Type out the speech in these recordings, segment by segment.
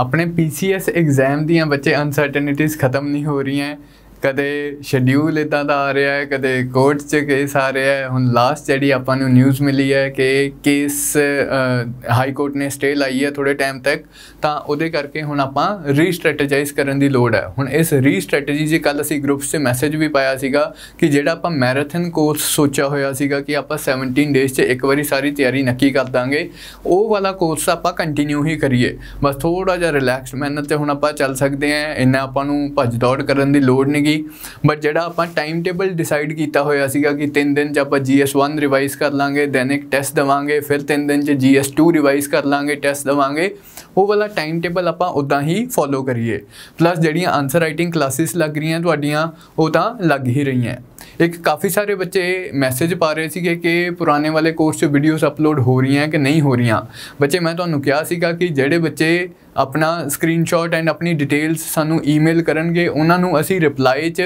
ਆਪਣੇ PCS exam ਦੀਆਂ ਬੱਚੇ ਅਨਸਰਟਨਿਟੀਜ਼ ਖਤਮ ਨਹੀਂ ਹੋ ਰਹੀਆਂ ਕਦੇ ਸ਼ਡਿਊਲ ਇਦਾਂ ਦਾ ਆ ਰਿਹਾ ਹੈ ਕਦੇ ਕੋਰਟ 'ਚ ਕੇਸ ਆ ਰਿਹਾ ਹੈ ਹੁਣ ਲਾਸਟ ਜਿਹੜੀ ਆਪਾਂ ਨੂੰ ਨਿਊਜ਼ ਮਿਲੀ ਹੈ ਕਿ ਕੇਸ ਹਾਈ ਕੋਰਟ ਨੇ ਸਟੇ ਲਾਈ ਹੈ ਥੋੜੇ ਟਾਈਮ ਤੱਕ ਤਾਂ ਉਹਦੇ ਕਰਕੇ ਹੁਣ ਆਪਾਂ ਰੀਸਟ੍ਰੈਟੇਜਾਈਜ਼ ਕਰਨ ਦੀ ਲੋੜ ਹੈ ਹੁਣ ਇਸ ਰੀਸਟ੍ਰੈਟੇਜੀ ਜੇ ਕੱਲ ਅਸੀਂ ਗਰੁੱਪਸ 'ਚ ਮੈਸੇਜ ਵੀ ਪਾਇਆ ਸੀਗਾ ਕਿ ਜਿਹੜਾ ਆਪਾਂ ਮੈਰਾਥਨ ਕੋਰਸ ਸੋਚਿਆ ਹੋਇਆ ਸੀਗਾ ਕਿ ਆਪਾਂ 17 ਡੇਸ 'ਚ ਇੱਕ ਵਾਰੀ ਸਾਰੀ ਤਿਆਰੀ ਨੱਕੀ ਕਰ ਦਾਂਗੇ ਉਹ ਵਾਲਾ ਕੋਰਸ ਆਪਾਂ ਕੰਟੀਨਿਊ ਹੀ ਕਰੀਏ ਬਸ ਥੋੜਾ ਜਿਹਾ ਰਿਲੈਕਸਡ ਮਿਹਨਤ ਤੇ ਹੁਣ ਆਪਾਂ ਚੱਲ ਸਕਦੇ ਆ ਇੰਨਾ ਆਪਾਂ ਨੂੰ ਭੱਜ ਦੌੜ ਕਰਨ ਦੀ ਲੋੜ ਨਹੀਂ ਸੀਗੀ ਬਟ ਜਿਹੜਾ ਆਪਾਂ ਟਾਈਮ ਟੇਬਲ ਡਿਸਾਈਡ ਕੀਤਾ ਹੋਇਆ ਸੀਗਾ ਕਿ 3 ਦਿਨ ਚ ਆਪਾਂ GS1 ਰਿਵਾਈਜ਼ ਕਰ ਲਾਂਗੇ ਦੈਨ ਇੱਕ ਟੈਸਟ ਦਵਾਂਗੇ ਫਿਰ 3 ਦਿਨ ਚ GS2 ਰਿਵਾਈਜ਼ ਕਰ ਲਾਂਗੇ ਟੈਸਟ ਦਵਾਂਗੇ ਉਹ ਵਾਲਾ ਟਾਈਮ ਟੇਬਲ ਆਪਾਂ ਉਦਾਂ ਹੀ ਫੋਲੋ ਕਰੀਏ ਪਲੱਸ ਜਿਹੜੀਆਂ ਆਨਸਰ ਰਾਈਟਿੰਗ ਕਲਾਸਿਸ ਲੱਗ ਰਹੀਆਂ ਤੁਹਾਡੀਆਂ ਉਹ ਤਾਂ ਲੱਗ ਹੀ ਰਹੀਆਂ ਇੱਕ ਕਾਫੀ ਸਾਰੇ ਬੱਚੇ ਮੈਸੇਜ ਪਾ ਰਹੇ ਸੀਗੇ ਕਿ ਪੁਰਾਣੇ ਵਾਲੇ ਕੋਰਸ 'ਚ ਵੀਡੀਓਜ਼ ਅਪਲੋਡ ਹੋ ਰਹੀਆਂ ਕਿ ਨਹੀਂ ਹੋ ਰਹੀਆਂ ਬੱਚੇ ਮੈਂ ਤੁਹਾਨੂੰ ਕਿਹਾ ਸੀਗਾ ਕਿ ਜਿਹੜੇ ਬੱਚੇ ਆਪਣਾ ਸਕਰੀਨਸ਼ਾਟ ਐਂਡ ਆਪਣੀ ਡਿਟੇਲਸ ਸਾਨੂੰ ਈਮੇਲ ਕਰਨਗੇ ਉਹਨਾਂ ਨੂੰ ਅਸੀਂ ਰਿਪਲਾਈ 'ਚ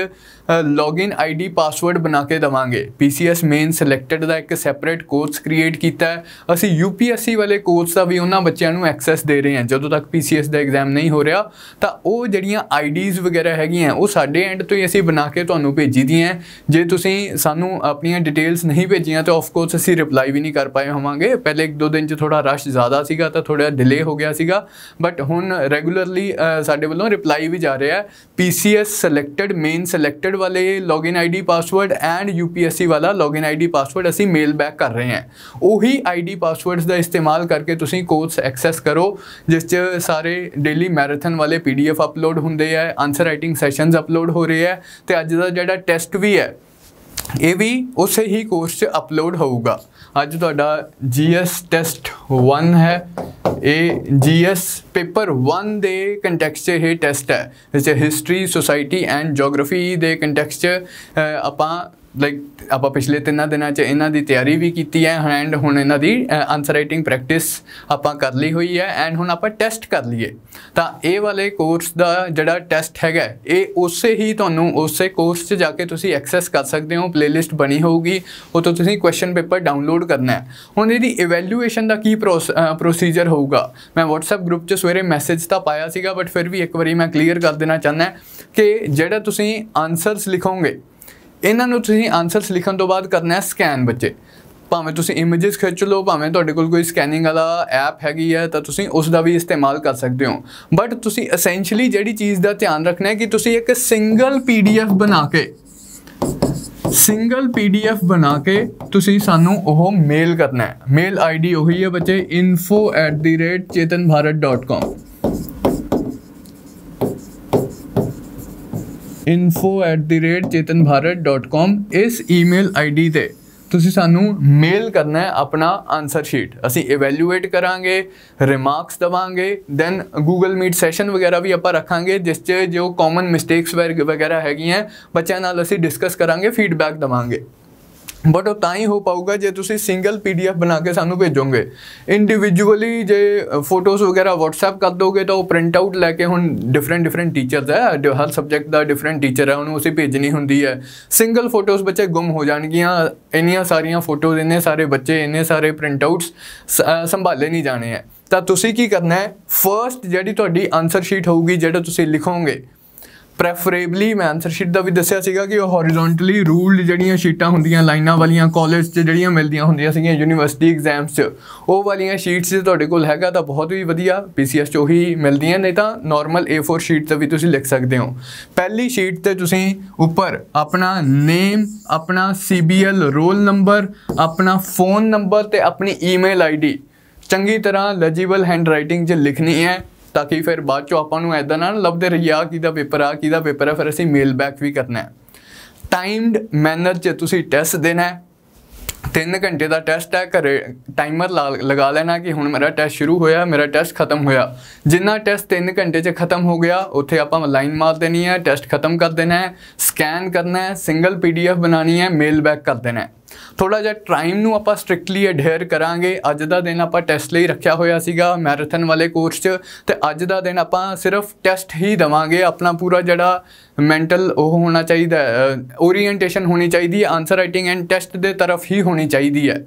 ਲੌਗਇਨ ਆਈਡੀ ਪਾਸਵਰਡ ਬਣਾ ਕੇ ਦਵਾਂਗੇ PCS ਮੇਨ ਸਿਲੈਕਟਡ ਦਾ ਇੱਕ ਸੈਪਰੇਟ ਕੋਰਸ ਕ੍ਰੀਏਟ ਕੀਤਾ ਹੈ ਅਸੀਂ UPSC ਵਾਲੇ ਕੋਰਸ ਦਾ ਵੀ ਉਹਨਾਂ ਬੱਚਿਆਂ ਨੂੰ ਐਕਸੈਸ ਦੇ ਰਹੇ ਹਾਂ ਜਦੋਂ ਤੱਕ PCS ਦਾ ਐਗਜ਼ਾਮ ਨਹੀਂ ਹੋ ਰਿਹਾ ਤਾਂ ਉਹ ਜਿਹੜੀਆਂ ਆਈਡੀਜ਼ ਵਗੈਰਾ ਹੈਗੀਆਂ ਉਹ ਸਾਡੇ ਐਂਡ ਤੋਂ ਹੀ ਅਸੀਂ ਬਣਾ ਕੇ ਤੁਹਾਨੂੰ ਭੇਜੀ ਦੀਆਂ ਜੇ ਜੇ ਤੁਸੀਂ ਸਾਨੂੰ ਆਪਣੀਆਂ ਡਿਟੇਲਸ ਨਹੀਂ ਭੇਜੀਆਂ ਤਾਂ ਆਫ ਕੋਰਸ ਅਸੀਂ ਰਿਪਲਾਈ ਵੀ ਨਹੀਂ ਕਰ ਪਾਏ ਹੋਵਾਂਗੇ ਪਹਿਲੇ ਇੱਕ ਦੋ ਦਿਨ 'ਚ ਥੋੜਾ ਰਸ਼ ਜ਼ਿਆਦਾ ਸੀਗਾ ਤਾਂ ਥੋੜਾ ਡਿਲੇ ਹੋ ਗਿਆ ਸੀਗਾ ਬਟ ਹੁਣ ਰੈਗੂਲਰਲੀ ਸਾਡੇ ਵੱਲੋਂ ਰਿਪਲਾਈ ਵੀ ਜਾ ਰਿਹਾ ਹੈ PCS ਸਿਲੈਕਟਡ ਮੇਨ ਸਿਲੈਕਟਡ ਵਾਲੇ login ID password and UPSC ਵਾਲਾ ਲੌਗਇਨ ਆਈਡੀ ਪਾਸਵਰਡ ਅਸੀਂ ਮੇਲ ਬੈਕ ਕਰ ਰਹੇ ਹਾਂ ਉਹੀ ਆਈਡੀ ਪਾਸਵਰਡਸ ਦਾ ਇਸਤੇਮਾਲ ਕਰਕੇ ਤੁਸੀਂ ਕੋਰਸ ਐਕਸੈਸ ਕਰੋ ਜਿਸ 'ਚ ਸਾਰੇ ਡੇਲੀ ਮੈਰਾਥਨ ਵਾਲੇ PDF ਅਪਲੋਡ ਹੁੰਦੇ ਆ ਆਨਸਰ ਰਾਈਟਿੰਗ ਸੈਸ਼ਨਸ ਅਪਲੋਡ ਹੋ ਰਹੇ ਆ ਤੇ ਅੱਜ ਦਾ ਜਿਹੜਾ ਟੈਸਟ ਵੀ ਹੈ ਇਹ ਵੀ ਉਸੇ ਹੀ ਕੋਰਸ 'ਚ ਅਪਲੋਡ ਹੋਊਗਾ ਅੱਜ ਤੁਹਾਡਾ ਜੀਐਸ ਟੈਸਟ 1 ਹੈ ਇਹ ਜੀਐਸ ਪੇਪਰ 1 ਦੇ ਕੰਟੈਕਸਟ 'ਚ ਇਹ ਟੈਸਟ ਹੈ ਜਿਸ ਹਿਸਟਰੀ ਸੋਸਾਇਟੀ ਐਂਡ ਜੀਓਗ੍ਰਾਫੀ ਦੇ ਕੰਟੈਕਸਟ 'ਚ ਆਪਾਂ ਲਾਈਕ ਆਪਾਂ ਪਿਛਲੇ ਤਿੰਨਾਂ ਦਿਨਾਂ 'ਚ ਇਹਨਾਂ ਦੀ ਤਿਆਰੀ ਵੀ ਕੀਤੀ ਹੈ ਐਂਡ ਹੁਣ ਇਹਨਾਂ ਦੀ ਆਨਸਰ ਰਾਈਟਿੰਗ ਪ੍ਰੈਕਟਿਸ ਆਪਾਂ ਕਰ ਲਈ ਹੋਈ ਹੈ ਐਂਡ ਹੁਣ ਆਪਾਂ ਟੈਸਟ ਕਰ ਲਈਏ ਤਾਂ ਇਹ ਵਾਲੇ ਕੋਰਸ ਦਾ ਜਿਹੜਾ ਟੈਸਟ ਹੈਗਾ ਇਹ ਉਸੇ ਹੀ ਤੁਹਾਨੂੰ ਉਸੇ ਕੋਰਸ 'ਚ ਜਾ ਕੇ ਤੁਸੀਂ ਐਕਸੈਸ ਕਰ ਸਕਦੇ ਹੋ ਪਲੇਲਿਸਟ ਬਣੀ ਹੋਊਗੀ ਉਹ ਤੋਂ ਤੁਸੀਂ ਕੁਐਸਚਨ ਪੇਪਰ ਡਾਊਨਲੋਡ ਕਰਨਾ ਹੈ ਹੁਣ ਇਹਦੀ ਇਵੈਲੂਏਸ਼ਨ ਦਾ ਕੀ ਪ੍ਰੋਸੀਜਰ ਹੋਊਗਾ ਮੈਂ WhatsApp ਗਰੁੱਪ 'ਚ ਸਵੇਰੇ ਮੈਸੇਜ ਤਾਂ ਪਾਇਆ ਸੀਗਾ ਬਟ ਫਿਰ ਵੀ ਇੱਕ ਵਾਰੀ ਮੈਂ ਕਲੀਅਰ ਕਰ ਦੇਣਾ ਚਾਹੁੰਦਾ ਕਿ ਜਿਹੜਾ ਤੁਸੀਂ ਆਨਸਰਸ ਲਿਖੋਗੇ ਇਹਨਾਂ ਨੂੰ ਤੁਸੀਂ ਆਨਸਰਸ ਲਿਖਣ ਤੋਂ ਬਾਅਦ ਕਰਨਾ ਹੈ ਸਕੈਨ ਬੱਚੇ ਭਾਵੇਂ ਤੁਸੀਂ ਇਮੇजेस ਖਿੱਚ ਲਓ ਭਾਵੇਂ ਤੁਹਾਡੇ ਕੋਲ ਕੋਈ ਸਕੈਨਿੰਗ ਵਾਲਾ ਐਪ ਹੈਗੀ ਹੈ ਤਾਂ ਤੁਸੀਂ ਉਸ ਦਾ ਵੀ ਇਸਤੇਮਾਲ ਕਰ ਸਕਦੇ ਹੋ ਬਟ ਤੁਸੀਂ ਐਸੈਂਸ਼ੀਅਲੀ ਜਿਹੜੀ ਚੀਜ਼ ਦਾ ਧਿਆਨ ਰੱਖਣਾ ਹੈ ਕਿ ਤੁਸੀਂ ਇੱਕ ਸਿੰਗਲ ਪੀਡੀਐਫ ਬਣਾ ਕੇ ਸਿੰਗਲ ਪੀਡੀਐਫ ਬਣਾ ਕੇ ਤੁਸੀਂ ਸਾਨੂੰ ਉਹ ਮੇਲ ਕਰਨਾ ਹੈ ਮੇਲ ਆਈਡੀ ਉਹੀ ਹੈ ਬੱਚੇ info@chetanbharat.com info@chetanbharat.com ਇਸ ਈਮੇਲ ਆਈਡੀ ਤੇ ਤੁਸੀਂ ਸਾਨੂੰ ਮੇਲ ਕਰਨਾ ਹੈ ਆਪਣਾ ਆਨਸਰ ਸ਼ੀਟ ਅਸੀਂ ਇਵੈਲੂਏਟ ਕਰਾਂਗੇ ਰਿਮਾਰਕਸ ਦਵਾਂਗੇ ਦੈਨ ਗੂਗਲ ਮੀਟ ਸੈਸ਼ਨ ਵਗੈਰਾ ਵੀ ਆਪਾਂ ਰੱਖਾਂਗੇ ਜਿਸ 'ਚ ਜੋ ਕਾਮਨ ਮਿਸਟੇਕਸ ਵਗੈਰਾ ਹੈਗੀਆਂ ਬੱਚਿਆਂ ਨਾਲ ਅਸੀਂ ਡਿਸਕਸ ਕਰਾਂਗੇ ਫੀਡਬੈਕ ਦਵਾਂਗੇ ਬਟ ਉਹ ਤਾਂ ਹੀ ਹੋ ਪਾਊਗਾ ਜੇ ਤੁਸੀਂ ਸਿੰਗਲ ਪੀਡੀਐਫ ਬਣਾ ਕੇ ਸਾਨੂੰ ਭੇਜੋਗੇ ਇੰਡੀਵਿਜੂਅਲੀ ਜੇ ਫੋਟੋਸ ਵਗੈਰਾ WhatsApp ਕਰ ਦੋਗੇ ਤਾਂ ਉਹ ਪ੍ਰਿੰਟ ਆਊਟ ਲੈ ਕੇ ਹੁਣ ਡਿਫਰੈਂਟ ਡਿਫਰੈਂਟ ਟੀਚਰਸ ਹੈ ਹਰ ਸਬਜੈਕਟ ਦਾ ਡਿਫਰੈਂਟ ਟੀਚਰ ਹੈ ਉਹਨੂੰ ਉਸੇ ਭੇਜਣੀ ਹੁੰਦੀ ਹੈ ਸਿੰਗਲ ਫੋਟੋਸ ਬੱਚੇ ਗੁੰਮ ਹੋ ਜਾਣਗੀਆਂ ਇੰਨੀਆਂ ਸਾਰੀਆਂ ਫੋਟੋਜ਼ ਇੰਨੇ ਸਾਰੇ ਬੱਚੇ ਇੰਨੇ ਸਾਰੇ ਪ੍ਰਿੰਟ ਆਊਟਸ ਸੰਭਾਲੇ ਨਹੀਂ ਜਾਣੇ ਹੈ ਤਾਂ ਤੁਸੀਂ ਕੀ ਕਰਨਾ ਹੈ ਫਰਸਟ ਜਿਹੜੀ ਤੁਹਾਡੀ ਆਨਸਰ ਸ਼ੀਟ ਹੋਊਗੀ ਜਿਹੜਾ ਤੁਸੀਂ ਲਿਖੋਗੇ ਪ੍ਰੈਫਰੇਬਲੀ ਮੈਂ ਆਨਸਰ ਸ਼ੀਟ ਦਾ ਵੀ ਦੱਸਿਆ ਸੀਗਾ ਕਿ ਉਹ ਹੌਰੀਜ਼ੌਂਟਲੀ ਰੂਲਡ ਜਿਹੜੀਆਂ ਸ਼ੀਟਾਂ ਹੁੰਦੀਆਂ ਲਾਈਨਾਂ ਵਾਲੀਆਂ ਕਾਲਜ 'ਚ ਜਿਹੜੀਆਂ ਮਿਲਦੀਆਂ ਹੁੰਦੀਆਂ ਸੀਗੀਆਂ ਯੂਨੀਵਰਸਿਟੀ ਐਗਜ਼ਾਮਸ 'ਚ ਉਹ ਵਾਲੀਆਂ ਸ਼ੀਟਸ ਜੇ ਤੁਹਾਡੇ ਕੋਲ ਹੈਗਾ ਤਾਂ ਬਹੁਤ ਵੀ ਵਧੀਆ ਪੀਸੀਐਸ 'ਚ ਉਹੀ ਮਿਲਦੀਆਂ ਨਹੀਂ ਤਾਂ ਨਾਰਮਲ A4 ਸ਼ੀਟ ਤੇ ਵੀ ਤੁਸੀਂ ਲਿਖ ਸਕਦੇ ਹੋ ਪਹਿਲੀ ਸ਼ੀਟ ਤੇ ਤੁਸੀਂ ਉੱਪਰ ਆਪਣਾ ਨੇਮ ਆਪਣਾ CBL ਰੋਲ ਨੰਬਰ ਆਪਣਾ ਫੋਨ ਨੰਬਰ ਤੇ ਆਪਣੀ ਈਮੇਲ ਆਈਡੀ ਚੰਗੀ ਤਰ੍ਹਾਂ ਲੈਜੀਬਲ ਹੈਂਡਰਾਈਟਿੰਗ 'ਚ ਲਿਖਣੀ ਹੈ ਤਾਂ ਕਿ ਫਿਰ ਬਾਅਦ ਚੋਂ ਆਪਾਂ ਨੂੰ ਐਦਾਂ ਨਾਲ ਲੱਭਦੇ ਰਹੀਆ ਦਾ ਪੇਪਰ ਆ ਦਾ ਪੇਪਰ ਆ ਫਿਰ ਅਸੀਂ ਮੇਲ ਬੈਕ ਵੀ ਕਰਨਾ ਹੈ ਟਾਈਮਡ ਮੈਨਰ 'ਚ ਤੁਸੀਂ ਟੈਸਟ ਦੇਣਾ ਹੈ 3 ਘੰਟੇ ਦਾ ਟੈਸਟ ਹੈ ਘਰੇ ਟਾਈਮਰ ਲਗਾ ਲੈਣਾ ਕਿ ਹੁਣ ਮੇਰਾ ਟੈਸਟ ਸ਼ੁਰੂ ਹੋਇਆ ਮੇਰਾ ਟੈਸਟ ਖਤਮ ਹੋਇਆ ਜਿੰਨਾ ਟੈਸਟ 3 ਘੰਟੇ 'ਚ ਖਤਮ ਹੋ ਗਿਆ ਉੱਥੇ ਆਪਾਂ ਲਾਈਨ ਮਾਰ ਦੇਣੀ ਹੈ ਟੈਸਟ ਖਤਮ ਕਰ ਦੇਣਾ ਹੈ ਸਕੈਨ ਕਰਨਾ ਹੈ ਸਿੰਗਲ ਪੀਡੀਐਫ ਬਣਾਣੀ ਹੈ ਮੇਲ ਬੈਕ ਕਰ ਦੇਣਾ ਹੈ ਥੋੜਾ ਜਿਹਾ ਟਾਈਮ ਨੂੰ ਆਪਾਂ ਸਟ੍ਰਿਕਟਲੀ ਅਡਹੇਅਰ ਕਰਾਂਗੇ ਅੱਜ ਦਾ ਦਿਨ ਆਪਾਂ ਟੈਸਟ ਲਈ ਰੱਖਿਆ ਹੋਇਆ ਸੀਗਾ ਮੈਰਾਥਨ ਵਾਲੇ ਕੋਰਸ 'ਚ ਤੇ ਅੱਜ ਦਾ ਦਿਨ ਆਪਾਂ ਸਿਰਫ ਟੈਸਟ ਹੀ ਦਵਾਂਗੇ ਆਪਣਾ ਪੂਰਾ ਜਿਹੜਾ ਮੈਂਟਲ ਉਹ ਹੋਣਾ ਚਾਹੀਦਾ ਓਰੀਐਂਟੇਸ਼ਨ ਹੋਣੀ ਚਾਹੀਦੀ ਹੈ ਆਨਸਰ ਰਾਈਟਿੰਗ ਐਂਡ ਟੈਸਟ ਦੇ ਤਰਫ ਹੀ ਹੋਣੀ ਚਾਹੀਦੀ ਹੈ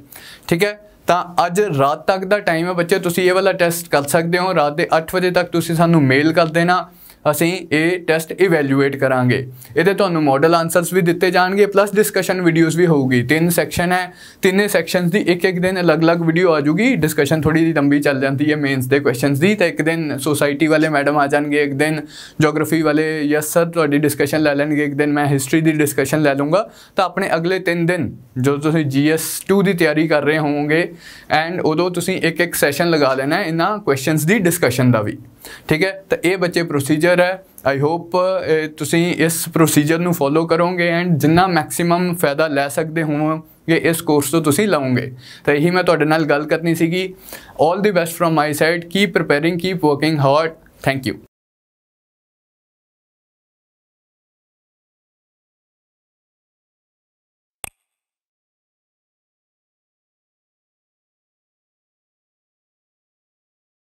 ਠੀਕ ਹੈ ਤਾਂ ਅੱਜ ਰਾਤ ਤੱਕ ਦਾ ਟਾਈਮ ਹੈ ਬੱਚੇ ਤੁਸੀਂ ਇਹ ਵਾਲਾ ਟੈਸਟ ਕਰ ਸਕਦੇ ਹੋ ਰਾਤ ਦੇ 8 ਵਜੇ ਤੱਕ ਤੁਸੀਂ ਸਾਨੂੰ ਮੇਲ ਕਰ ਦੇਣਾ ਅਸੀਂ ਇਹ ਟੈਸਟ ਇਵੈਲੂਏਟ ਕਰਾਂਗੇ ਇਹਦੇ ਤੁਹਾਨੂੰ ਮਾਡਲ ਆਨਸਰਸ ਵੀ ਦਿੱਤੇ ਜਾਣਗੇ ਪਲੱਸ ਡਿਸਕਸ਼ਨ ਵੀਡੀਓਜ਼ ਵੀ ਹੋਊਗੀ ਤਿੰਨ ਸੈਕਸ਼ਨ ਹੈ ਤਿੰਨੇ ਸੈਕਸ਼ਨਸ ਦੀ ਇੱਕ ਇੱਕ ਦਿਨ ਅਲੱਗ-ਅਲੱਗ ਵੀਡੀਓ ਆ ਜੂਗੀ ਡਿਸਕਸ਼ਨ ਥੋੜੀ ਜਿਹੀ ਲੰਬੀ ਚੱਲ ਜਾਂਦੀ ਹੈ ਮੇਨਸ ਦੇ ਕੁਐਸਚਨਸ ਦੀ ਤਾਂ ਇੱਕ ਦਿਨ ਸੋਸਾਇਟੀ ਵਾਲੇ ਮੈਡਮ ਆ ਜਾਣਗੇ ਇੱਕ ਦਿਨ ਜੀਓਗ੍ਰਾਫੀ ਵਾਲੇ ਯਸ ਸਰ ਤੁਹਾਡੀ ਡਿਸਕਸ਼ਨ ਲੈ ਲੈਣਗੇ ਇੱਕ ਦਿਨ ਮੈਂ ਹਿਸਟਰੀ ਦੀ ਡਿਸਕਸ਼ਨ ਲੈ ਲੂੰਗਾ ਤਾਂ ਆਪਣੇ ਅਗਲੇ ਤਿੰਨ ਦਿਨ ਜੋ ਤੁਸੀਂ ਜੀਐਸ 2 ਦੀ ਤਿਆਰੀ ਕਰ ਰਹੇ ਹੋਵੋਗੇ ਐਂਡ ਉਦੋਂ ਤੁਸੀਂ ਇੱਕ ਇੱਕ ਸੈਸ਼ਨ ਲਗਾ ਲੈਣਾ ਇਹਨਾਂ ਕੁਐਸਚਨਸ ਦੀ ਡਿਸਕਸ਼ਨ ਦਾ ਵੀ ਠੀਕ ਹੈ ਤਾਂ ਇਹ ਬੱਚੇ ਪ੍ਰੋਸੀਜਰ ਹੈ ਆਈ ਹੋਪ ਤੁਸੀਂ ਇਸ ਪ੍ਰੋਸੀਜਰ ਨੂੰ ਫੋਲੋ ਕਰੋਗੇ ਐਂਡ ਜਿੰਨਾ ਮੈਕਸਿਮਮ ਫਾਇਦਾ ਲੈ ਸਕਦੇ ਹੋਵੋਗੇ ਇਸ ਕੋਰਸ ਤੋਂ ਤੁਸੀਂ ਲਵੋਗੇ ਤਾਂ ਇਹੀ ਮੈਂ ਤੁਹਾਡੇ ਨਾਲ ਗੱਲ ਕਰਨੀ ਸੀਗੀ 올 the best from my side keep preparing keep working hard thank you